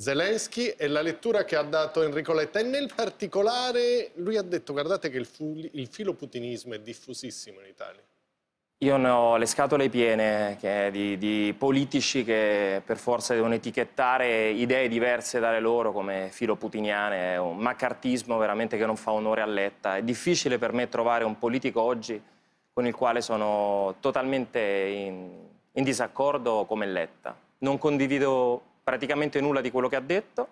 Zelensky e la lettura che ha dato Enrico Letta e nel particolare lui ha detto guardate che il, il filo putinismo è diffusissimo in Italia. Io ne ho le scatole piene che, di, di, politici che per forza devono etichettare idee diverse dalle loro come filo putiniane, un macartismo veramente che non fa onore a Letta. È difficile per me trovare un politico oggi con il quale sono totalmente in, in disaccordo come Letta. Non condivido praticamente nulla di quello che ha detto.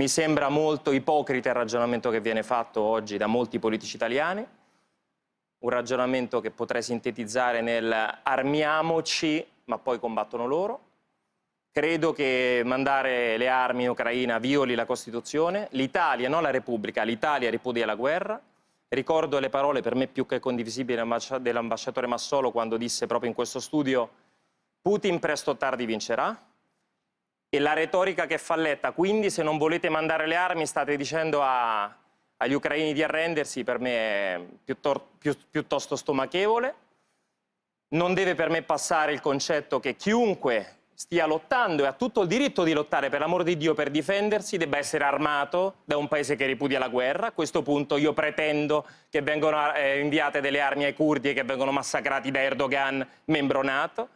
Mi sembra molto ipocrita il ragionamento che viene fatto oggi da molti politici italiani, un ragionamento che potrei sintetizzare nel armiamoci ma poi combattono loro. Credo che mandare le armi in Ucraina violi la Costituzione. L'Italia, non la Repubblica, l'Italia ripudia la guerra. Ricordo le parole per me più che condivisibili dell'ambasciatore Massolo quando disse proprio in questo studio Putin presto o tardi vincerà. E la retorica che fa letta, quindi se non volete mandare le armi state dicendo a, agli ucraini di arrendersi, per me è piuttor, più, piuttosto stomachevole. Non deve per me passare il concetto che chiunque stia lottando e ha tutto il diritto di lottare, per l'amor di Dio, per difendersi, debba essere armato da un paese che ripudia la guerra. A questo punto io pretendo che vengano eh, inviate delle armi ai curdi e che vengano massacrati da Erdogan, membro NATO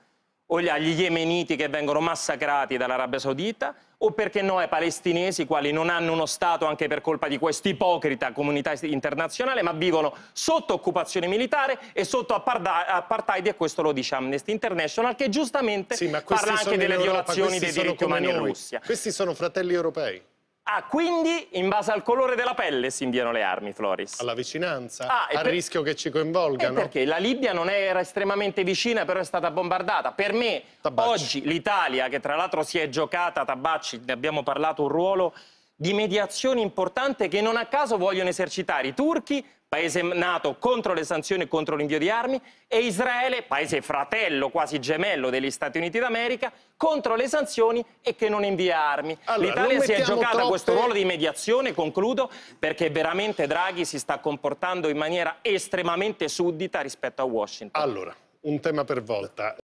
o agli yemeniti che vengono massacrati dall'Arabia Saudita, o perché no ai palestinesi, quali non hanno uno Stato anche per colpa di questa ipocrita comunità internazionale, ma vivono sotto occupazione militare e sotto apartheid, e questo lo dice Amnesty International, che giustamente sì, parla anche delle violazioni dei diritti umani noi. in Russia. Questi sono fratelli europei. Ah, quindi in base al colore della pelle si inviano le armi, Floris. Alla vicinanza, ah, al per... rischio che ci coinvolgano. E perché la Libia non era estremamente vicina, però è stata bombardata. Per me, Tabacci. oggi l'Italia, che tra l'altro si è giocata, Tabacci, ne abbiamo parlato, un ruolo di mediazione importante che non a caso vogliono esercitare i turchi, paese nato contro le sanzioni e contro l'invio di armi, e Israele, paese fratello, quasi gemello degli Stati Uniti d'America, contro le sanzioni e che non invia armi. Allora, L'Italia si è giocata troppe... questo ruolo di mediazione, concludo, perché veramente Draghi si sta comportando in maniera estremamente suddita rispetto a Washington. Allora, un tema per volta.